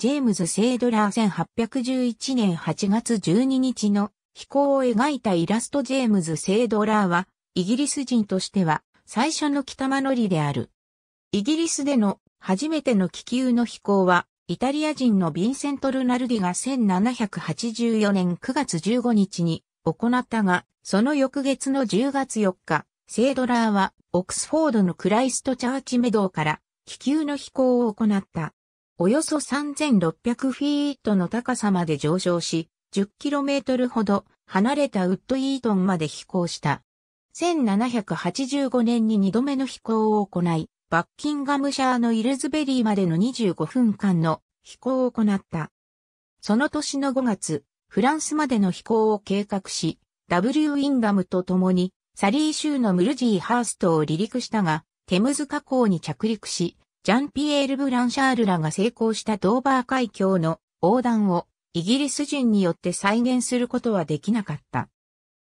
ジェームズ・セイドラー1811年8月12日の飛行を描いたイラストジェームズ・セイドラーは、イギリス人としては最初の北間乗りである。イギリスでの初めての気球の飛行は、イタリア人のヴィンセント・ルナルディが1784年9月15日に行ったが、その翌月の10月4日、セイドラーはオックスフォードのクライストチャーチメドウから気球の飛行を行った。およそ3600フィートの高さまで上昇し、10km ほど離れたウッドイートンまで飛行した。1785年に2度目の飛行を行い、バッキンガムシャーのイルズベリーまでの25分間の飛行を行った。その年の5月、フランスまでの飛行を計画し、W. ウィンガムと共に、サリー州のムルジーハーストを離陸したが、テムズ河口に着陸し、ジャンピエール・ブランシャールらが成功したドーバー海峡の横断をイギリス人によって再現することはできなかった。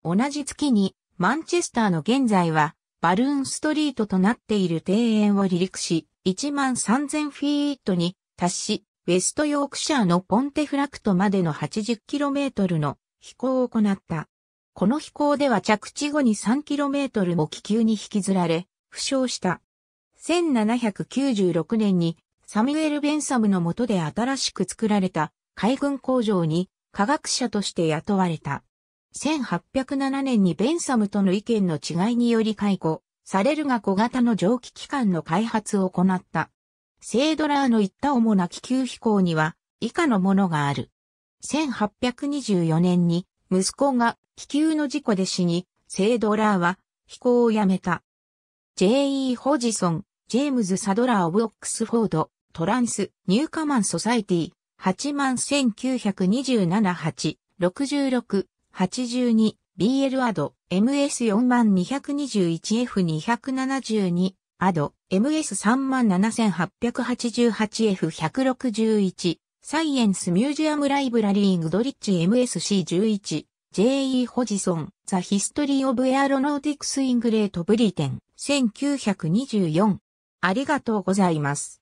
同じ月にマンチェスターの現在はバルーンストリートとなっている庭園を離陸し、1万3000フィートに達し、ウェストヨークシャーのポンテフラクトまでの 80km の飛行を行った。この飛行では着地後に 3km も気球に引きずられ、負傷した。1796年にサミュエル・ベンサムの下で新しく作られた海軍工場に科学者として雇われた。1807年にベンサムとの意見の違いにより解雇されるが小型の蒸気機関の開発を行った。セードラーの言った主な気球飛行には以下のものがある。1824年に息子が気球の事故で死に、セードラーは飛行をやめた。J.E. ホジソン、ジェームズ・サドラー・オブ・オックスフォード、トランス、ニューカマン・ソサイティ、8万1927、8、66、82BL アド、MS4 万 221F272、アド、MS3 万 7888F161、サイエンスミュージアムライブラリーグドリッジ MSC11、J.E. ホジソン、ザ・ヒストリー・オブ・エアロノーティクス・イングレート・ブリテン、1924。ありがとうございます。